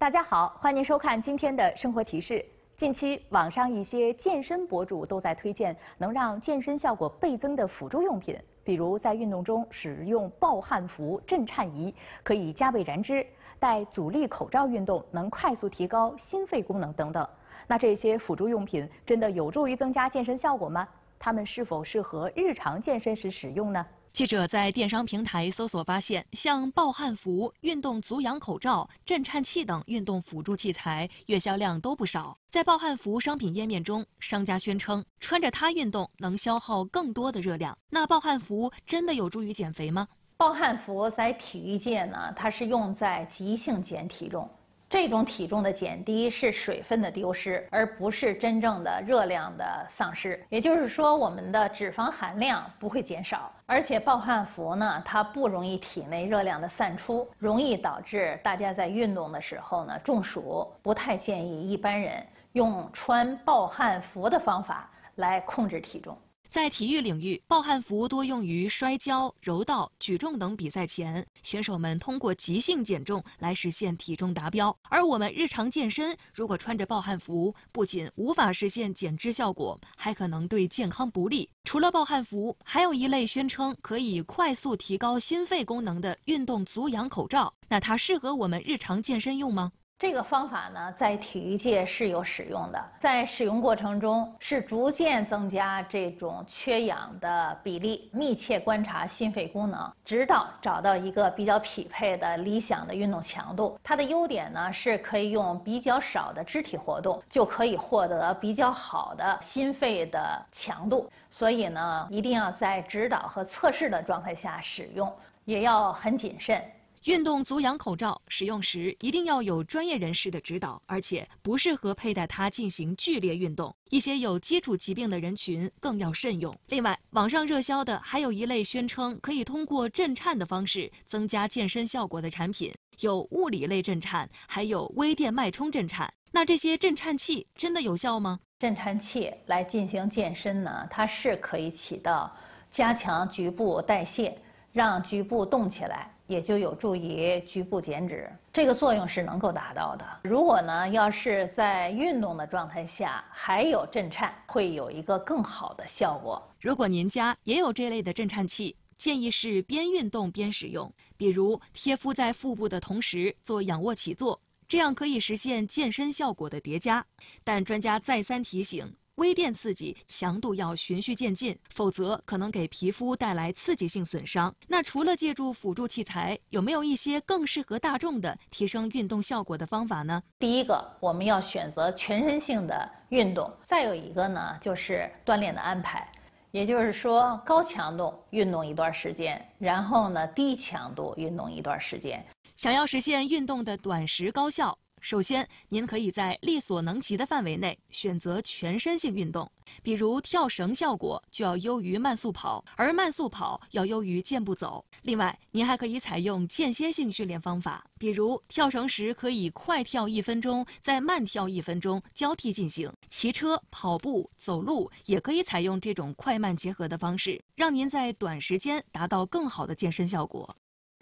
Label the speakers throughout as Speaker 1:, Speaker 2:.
Speaker 1: 大家好，欢迎您收看今天的生活提示。近期，网上一些健身博主都在推荐能让健身效果倍增的辅助用品，比如在运动中使用暴汗服、震颤仪，可以加倍燃脂；戴阻力口罩运动，能快速提高心肺功能等等。那这些辅助用品真的有助于增加健身效果吗？它们是否适合日常健身时使用呢？记
Speaker 2: 者在电商平台搜索发现，像暴汗服、运动足氧口罩、震颤器等运动辅助器材月销量都不少。在暴汗服商品页面中，商家宣称穿着它运动能消耗更多的热量。那暴汗服真的有助于减肥吗？
Speaker 3: 暴汗服在体育界呢，它是用在急性减体重。这种体重的减低是水分的丢失，而不是真正的热量的丧失。也就是说，我们的脂肪含量不会减少，而且暴汗服呢，它不容易体内热量的散出，容易导致大家在运动的时候呢中暑。不太建议一般人用穿暴汗服的方法来控制体重。
Speaker 2: 在体育领域，暴汗服多用于摔跤、柔道、举重等比赛前，选手们通过急性减重来实现体重达标。而我们日常健身，如果穿着暴汗服，不仅无法实现减脂效果，还可能对健康不利。除了暴汗服，还有一类宣称可以快速提高心肺功能的运动足氧口罩，那它适合我们日常健身
Speaker 3: 用吗？这个方法呢，在体育界是有使用的。在使用过程中，是逐渐增加这种缺氧的比例，密切观察心肺功能，直到找到一个比较匹配的理想的运动强度。它的优点呢，是可以用比较少的肢体活动，就可以获得比较好的心肺的强度。所以呢，一定要在指导和测试的状态下使用，也要很谨慎。运动足氧口罩使
Speaker 2: 用时一定要有专业人士的指导，而且不适合佩戴它进行剧烈运动。一些有基础疾病的人群更要慎用。另外，网上热销的还有一类宣称可以通过震颤的方式增加健身效果的产品，有物理类震颤，
Speaker 3: 还有微电脉冲震颤。那这些震颤器真的有效吗？震颤器来进行健身呢？它是可以起到加强局部代谢，让局部动起来。也就有助于局部减脂，这个作用是能够达到的。如果呢，要是在运动的状态下还有震颤，会有一个更好的效果。
Speaker 2: 如果您家也有这类的震颤器，建议是边运动边使用，比如贴敷在腹部的同时做仰卧起坐，这样可以实现健身效果的叠加。但专家再三提醒。微电刺激强度要循序渐进，否则可能给皮肤带来刺激性损伤。那除了借助辅助器材，有没有一些更适合大众的提升运动
Speaker 3: 效果的方法呢？第一个，我们要选择全身性的运动；再有一个呢，就是锻炼的安排，也就是说，高强度运动一段时间，然后呢，低强度运动一段时间。想要实现运动的短时
Speaker 2: 高效。首先，您可以在力所能及的范围内选择全身性运动，比如跳绳效果就要优于慢速跑，而慢速跑要优于健步走。另外，您还可以采用间歇性训练方法，比如跳绳时可以快跳一分钟，再慢跳一分钟，交替进行。骑车、跑步、走路也可以采用这种快慢结合的方式，让您在短时间达到更好的健身效果。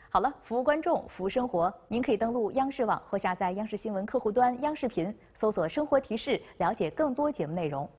Speaker 1: 好了，服务观众，服务生活，您可以登录央视网或下载央视新闻客户端“央视频”，搜索“生活提示”，了解更多节目内容。